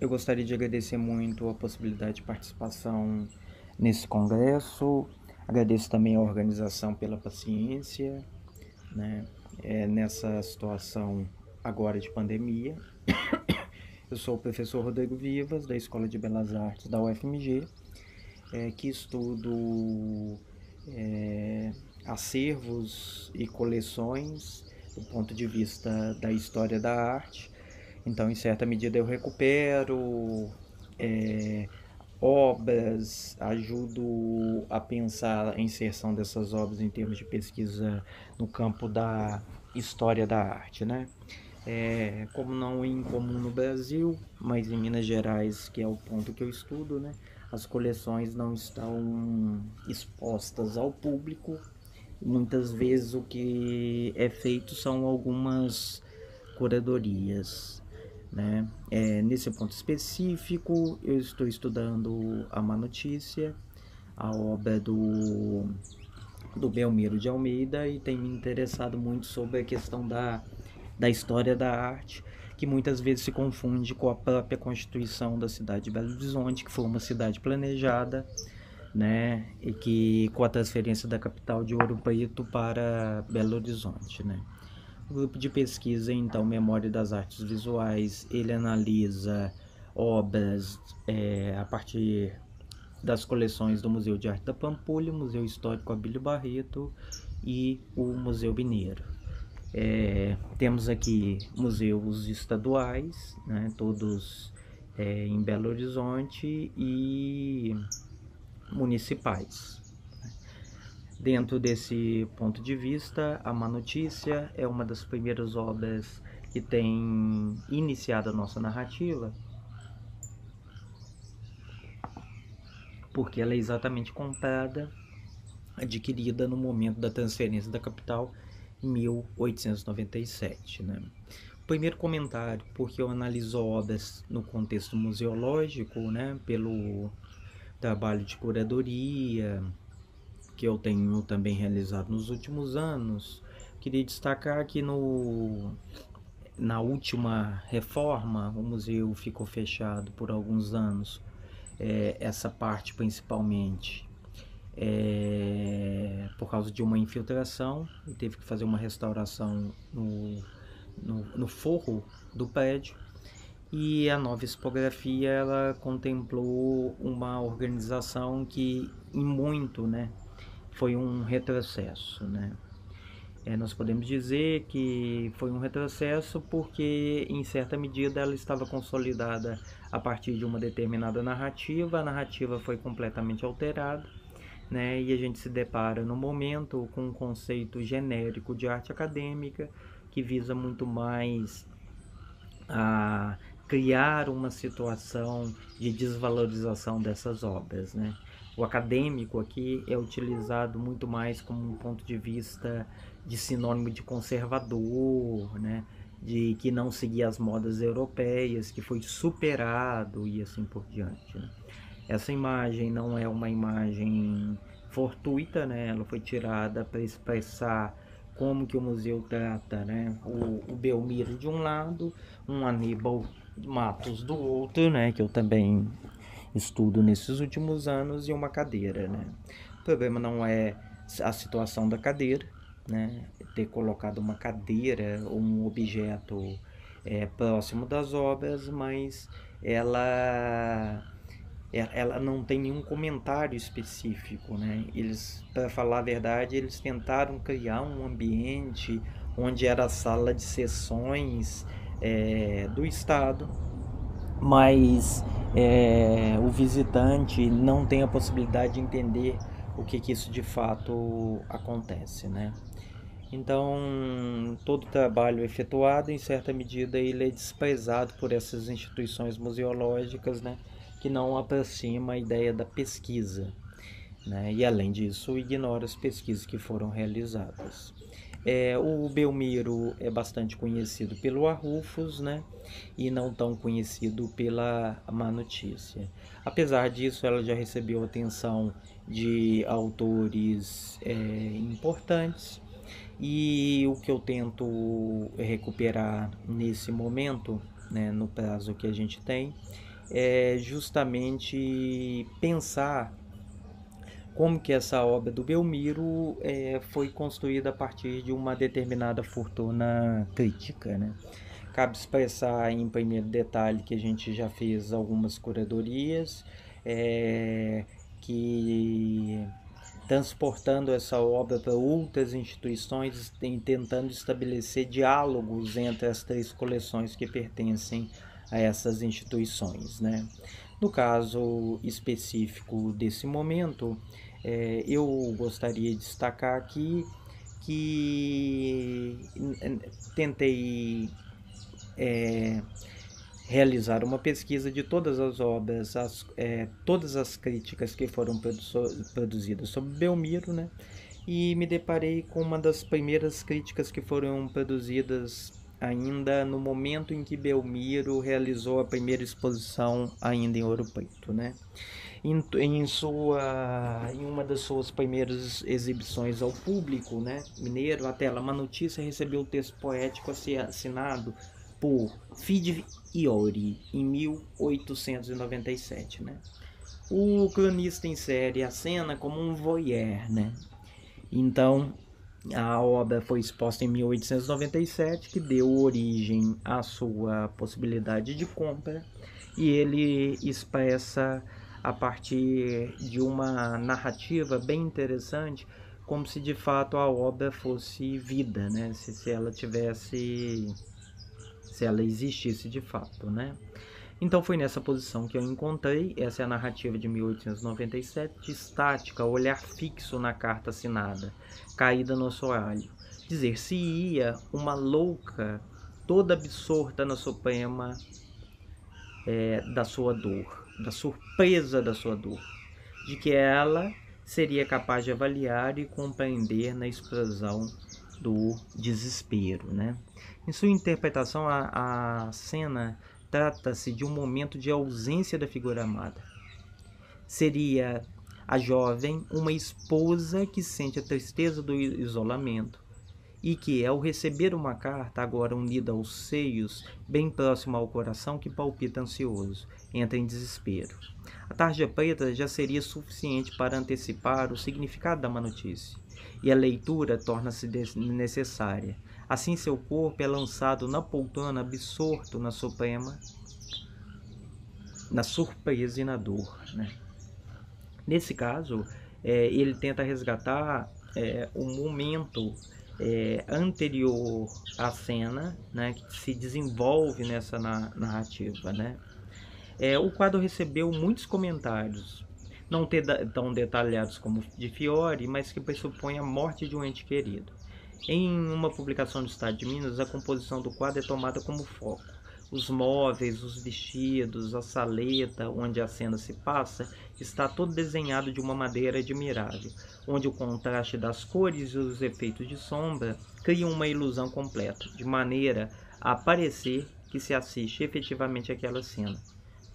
Eu gostaria de agradecer muito a possibilidade de participação nesse congresso. Agradeço também a organização pela paciência, né? É, nessa situação agora de pandemia. Eu sou o professor Rodrigo Vivas, da Escola de Belas Artes da UFMG, é, que estudo é, acervos e coleções do ponto de vista da história da arte então, em certa medida, eu recupero é, obras, ajudo a pensar a inserção dessas obras em termos de pesquisa no campo da história da arte, né? É, como não é incomum no Brasil, mas em Minas Gerais, que é o ponto que eu estudo, né? As coleções não estão expostas ao público. Muitas vezes o que é feito são algumas curadorias né? É, nesse ponto específico, eu estou estudando a má notícia, a obra do, do Belmiro de Almeida, e tem me interessado muito sobre a questão da, da história da arte, que muitas vezes se confunde com a própria constituição da cidade de Belo Horizonte, que foi uma cidade planejada, né? e que com a transferência da capital de Ouro Preto para Belo Horizonte. Né? grupo de pesquisa, então, Memória das Artes Visuais, ele analisa obras é, a partir das coleções do Museu de Arte da Pampulha, Museu Histórico Abílio Barreto e o Museu Mineiro. É, temos aqui museus estaduais, né, todos é, em Belo Horizonte e municipais. Dentro desse ponto de vista, a Má Notícia é uma das primeiras obras que tem iniciado a nossa narrativa, porque ela é exatamente comprada, adquirida no momento da transferência da capital em 1897. Né? Primeiro comentário, porque eu analiso obras no contexto museológico, né, pelo trabalho de curadoria, que eu tenho também realizado nos últimos anos. Queria destacar que no, na última reforma o museu ficou fechado por alguns anos, é, essa parte principalmente. É, por causa de uma infiltração e teve que fazer uma restauração no, no, no forro do prédio e a nova expografia ela contemplou uma organização que em muito né foi um retrocesso, né? É, nós podemos dizer que foi um retrocesso porque, em certa medida, ela estava consolidada a partir de uma determinada narrativa, a narrativa foi completamente alterada, né? e a gente se depara no momento com um conceito genérico de arte acadêmica que visa muito mais a criar uma situação de desvalorização dessas obras. Né? O acadêmico aqui é utilizado muito mais como um ponto de vista de sinônimo de conservador, né? de que não seguia as modas europeias, que foi superado e assim por diante. Né? Essa imagem não é uma imagem fortuita, né? ela foi tirada para expressar como que o museu trata né? o, o Belmiro de um lado, um Aníbal Matos do outro, né? que eu também estudo nesses últimos anos e uma cadeira, né? O problema não é a situação da cadeira, né? Ter colocado uma cadeira ou um objeto é, próximo das obras, mas ela é, ela não tem nenhum comentário específico, né? Eles, para falar a verdade, eles tentaram criar um ambiente onde era a sala de sessões é, do Estado, mas é, o visitante não tem a possibilidade de entender o que, que isso de fato acontece, né? Então, todo trabalho é efetuado, em certa medida, ele é desprezado por essas instituições museológicas, né, que não aproxima a ideia da pesquisa, né, e além disso, ignora as pesquisas que foram realizadas. É, o Belmiro é bastante conhecido pelo Arrufos, né? E não tão conhecido pela Má Notícia. Apesar disso, ela já recebeu atenção de autores é, importantes. E o que eu tento recuperar nesse momento, né, no prazo que a gente tem, é justamente pensar como que essa obra do Belmiro é, foi construída a partir de uma determinada fortuna crítica. Né? Cabe expressar em primeiro detalhe que a gente já fez algumas curadorias, é, que transportando essa obra para outras instituições e tentando estabelecer diálogos entre as três coleções que pertencem a essas instituições. Né? No caso específico desse momento, é, eu gostaria de destacar aqui que é, tentei é, realizar uma pesquisa de todas as obras, as, é, todas as críticas que foram produ produzidas sobre Belmiro, né? E me deparei com uma das primeiras críticas que foram produzidas ainda no momento em que Belmiro realizou a primeira exposição ainda em Ouro Preto, né? em, em, sua, em uma das suas primeiras exibições ao público né, mineiro, a tela Uma Notícia recebeu o texto poético assinado por Fid Iori em 1897. Né? O cronista insere a cena como um voyeur. Né? Então, a obra foi exposta em 1897, que deu origem à sua possibilidade de compra, e ele expressa a partir de uma narrativa bem interessante, como se de fato a obra fosse vida, né? Se, se ela tivesse, se ela existisse de fato, né? Então foi nessa posição que eu encontrei, essa é a narrativa de 1897, estática, olhar fixo na carta assinada, caída no assoalho. Dizer-se ia uma louca, toda absorta na suprema é, eh, da sua dor da surpresa da sua dor, de que ela seria capaz de avaliar e compreender na explosão do desespero. Né? Em sua interpretação, a, a cena trata-se de um momento de ausência da figura amada. Seria a jovem uma esposa que sente a tristeza do isolamento, e que, ao receber uma carta agora unida aos seios, bem próximo ao coração que palpita ansioso, entra em desespero. A tarja preta já seria suficiente para antecipar o significado da má notícia, e a leitura torna-se necessária. Assim, seu corpo é lançado na poltrona, absorto na suprema, na surpresa e na dor. Né? Nesse caso, é, ele tenta resgatar é, o momento é, anterior à cena, né, que se desenvolve nessa na, narrativa, né? É, o quadro recebeu muitos comentários, não ter, tão detalhados como de Fiore, mas que pressupõe a morte de um ente querido. Em uma publicação do Estado de Minas, a composição do quadro é tomada como foco os móveis, os vestidos, a saleta onde a cena se passa está todo desenhado de uma maneira admirável, onde o contraste das cores e os efeitos de sombra criam uma ilusão completa, de maneira a parecer que se assiste efetivamente aquela cena.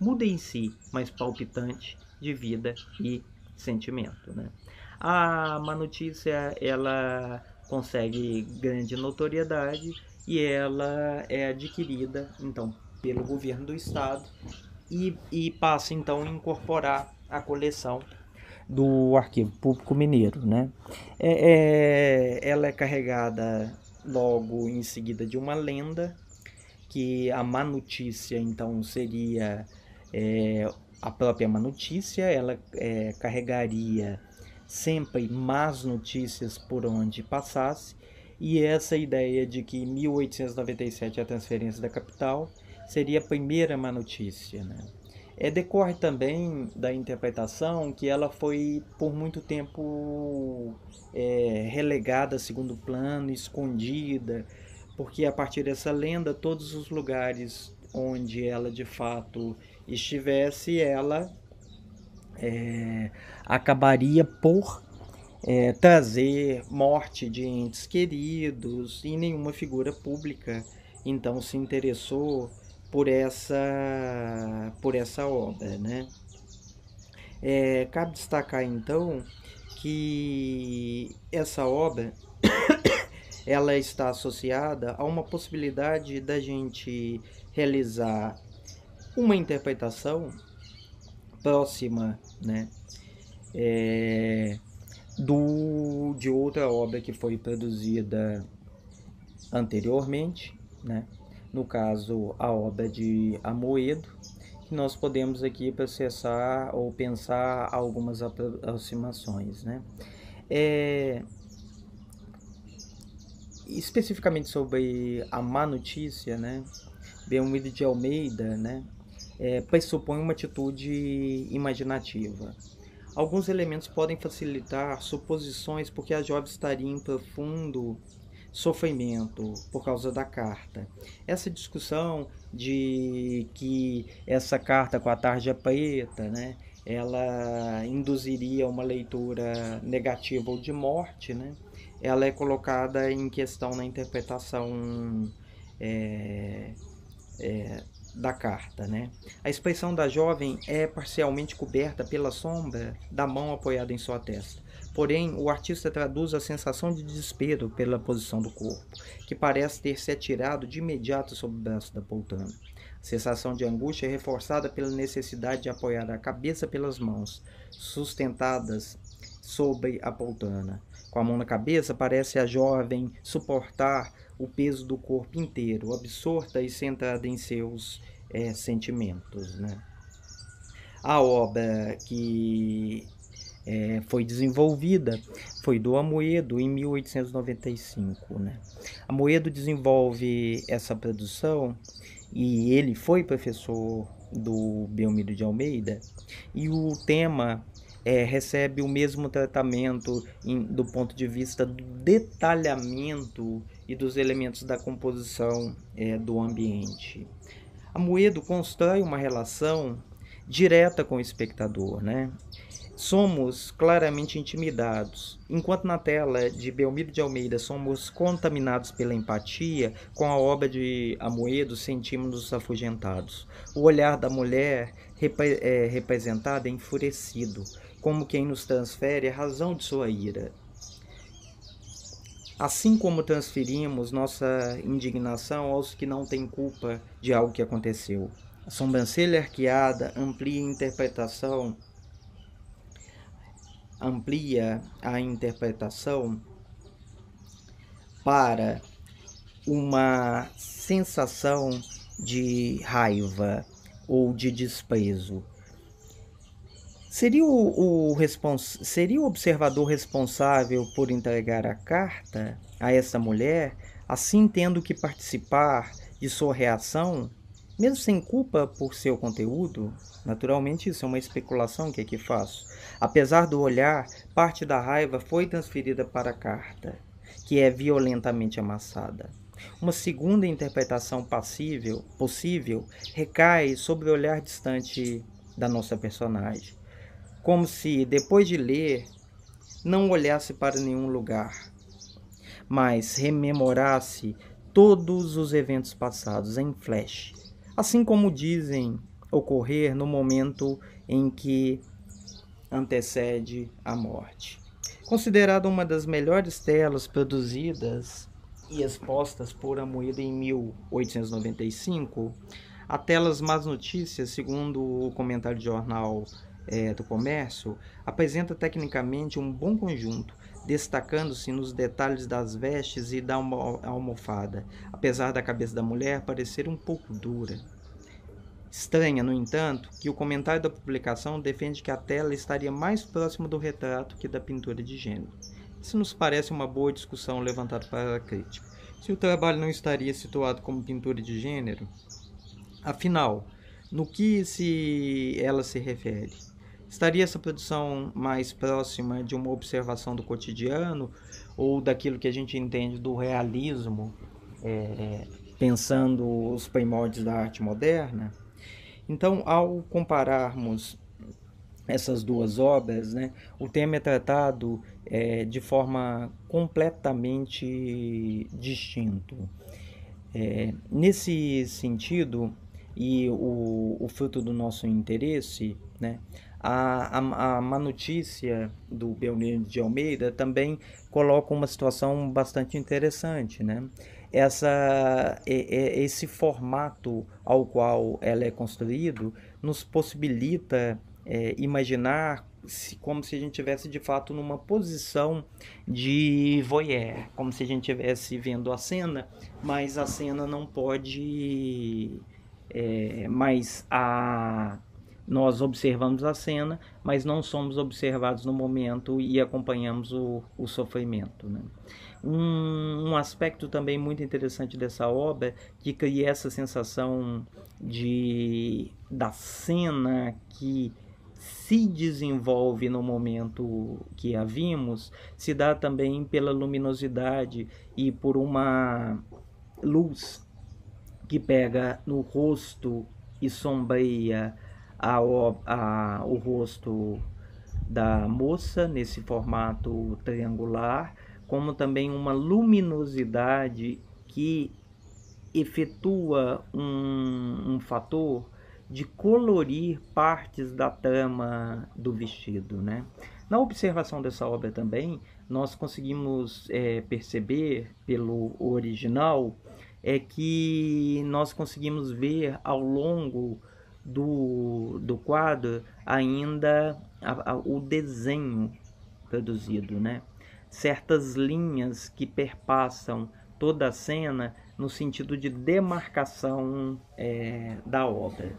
Muda em si, mas palpitante de vida e sentimento. Né? Ah, a má notícia ela consegue grande notoriedade e ela é adquirida então pelo governo do estado e, e passa então a incorporar a coleção do arquivo público mineiro, né? É, é, ela é carregada logo em seguida de uma lenda que a má notícia então seria é, a própria má notícia, ela é, carregaria sempre más notícias por onde passasse, e essa ideia de que 1897 a transferência da capital seria a primeira má notícia. Né? É, decorre também da interpretação que ela foi por muito tempo é, relegada a segundo plano, escondida, porque a partir dessa lenda, todos os lugares onde ela de fato estivesse, ela é, acabaria por é, trazer morte de entes queridos e nenhuma figura pública então se interessou por essa por essa obra, né? É, cabe destacar então que essa obra ela está associada a uma possibilidade da gente realizar uma interpretação próxima, né? É, do, de outra obra que foi produzida anteriormente, né? no caso a obra de Amoedo, que nós podemos aqui processar ou pensar algumas aproximações. Né? É, especificamente sobre a má notícia, né? Belmiro de Almeida, né? é, pressupõe uma atitude imaginativa. Alguns elementos podem facilitar suposições porque a jovem estaria em profundo sofrimento por causa da carta. Essa discussão de que essa carta com a tarja preta, né, ela induziria uma leitura negativa ou de morte, né? Ela é colocada em questão na interpretação é, é, da carta, né? A expressão da jovem é parcialmente coberta pela sombra da mão apoiada em sua testa. Porém, o artista traduz a sensação de desespero pela posição do corpo, que parece ter se atirado de imediato sobre o braço da poltrona. A sensação de angústia é reforçada pela necessidade de apoiar a cabeça pelas mãos, sustentadas sobre a poltrona. Com a mão na cabeça, parece a jovem suportar o peso do corpo inteiro, absorta e centrada em seus é, sentimentos. Né? A obra que é, foi desenvolvida foi do Amoedo em 1895. Né? Amoedo desenvolve essa produção e ele foi professor do Belmiro de Almeida e o tema é, recebe o mesmo tratamento em, do ponto de vista do detalhamento e dos elementos da composição é, do ambiente. A Moedo constrói uma relação direta com o espectador, né? Somos claramente intimidados. Enquanto na tela de Belmiro de Almeida somos contaminados pela empatia, com a obra de Amoedo sentimos-nos afugentados. O olhar da mulher é representada é enfurecido, como quem nos transfere a razão de sua ira Assim como transferimos nossa indignação aos que não têm culpa de algo que aconteceu. A sobrancelha arqueada amplia a interpretação amplia a interpretação para uma sensação de raiva ou de desprezo. Seria o, o respons... seria o observador responsável por entregar a carta a essa mulher, assim tendo que participar de sua reação, mesmo sem culpa por seu conteúdo? Naturalmente, isso é uma especulação que aqui faço. Apesar do olhar, parte da raiva foi transferida para a carta, que é violentamente amassada. Uma segunda interpretação passível, possível recai sobre o olhar distante da nossa personagem como se, depois de ler, não olhasse para nenhum lugar, mas rememorasse todos os eventos passados em flash, assim como dizem ocorrer no momento em que antecede a morte. Considerada uma das melhores telas produzidas e expostas por Amoedo em 1895, a Telas Más Notícias, segundo o comentário de jornal é, do comércio apresenta tecnicamente um bom conjunto, destacando-se nos detalhes das vestes e da almofada, apesar da cabeça da mulher parecer um pouco dura. Estranha, no entanto, que o comentário da publicação defende que a tela estaria mais próxima do retrato que da pintura de gênero. Isso nos parece uma boa discussão levantada para a crítica. Se o trabalho não estaria situado como pintura de gênero, afinal, no que se ela se refere? Estaria essa produção mais próxima de uma observação do cotidiano ou daquilo que a gente entende do realismo, é, é, pensando os primórdios da arte moderna? Então, ao compararmos essas duas obras, né, o tema é tratado é, de forma completamente distinto. É, nesse sentido, e o, o fruto do nosso interesse, né? A, a, a má notícia do Belmiro de Almeida também coloca uma situação bastante interessante, né? Essa, é, é, esse formato ao qual ela é construído nos possibilita é, imaginar se, como se a gente tivesse de fato numa posição de voyeur, como se a gente estivesse vendo a cena, mas a cena não pode é, mas a, nós observamos a cena, mas não somos observados no momento e acompanhamos o, o sofrimento. Né? Um, um, aspecto também muito interessante dessa obra que cria essa sensação de da cena que se desenvolve no momento que a vimos, se dá também pela luminosidade e por uma luz que pega no rosto e sombreia a, a, o rosto da moça nesse formato triangular, como também uma luminosidade que efetua um, um fator de colorir partes da trama do vestido. Né? Na observação dessa obra também, nós conseguimos é, perceber pelo original é que nós conseguimos ver ao longo do, do quadro ainda a, a, o desenho produzido, né? Certas linhas que perpassam toda a cena no sentido de demarcação é, da obra.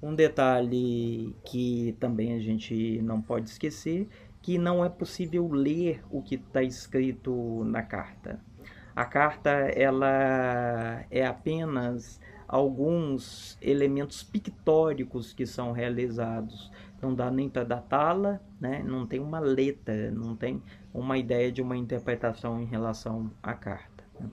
Um detalhe que também a gente não pode esquecer, que não é possível ler o que está escrito na carta. A carta ela é apenas alguns elementos pictóricos que são realizados. Não dá nem para datá-la, né? não tem uma letra, não tem uma ideia de uma interpretação em relação à carta. Né?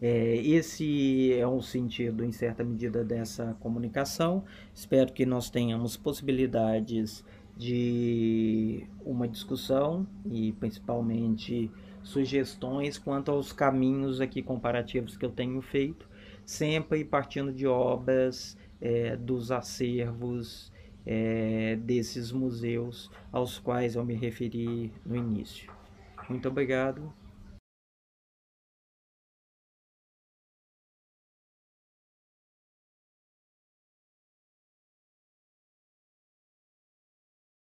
É, esse é um sentido, em certa medida, dessa comunicação. Espero que nós tenhamos possibilidades de uma discussão e, principalmente, sugestões quanto aos caminhos aqui comparativos que eu tenho feito, sempre partindo de obras é, dos acervos é, desses museus aos quais eu me referi no início. Muito obrigado.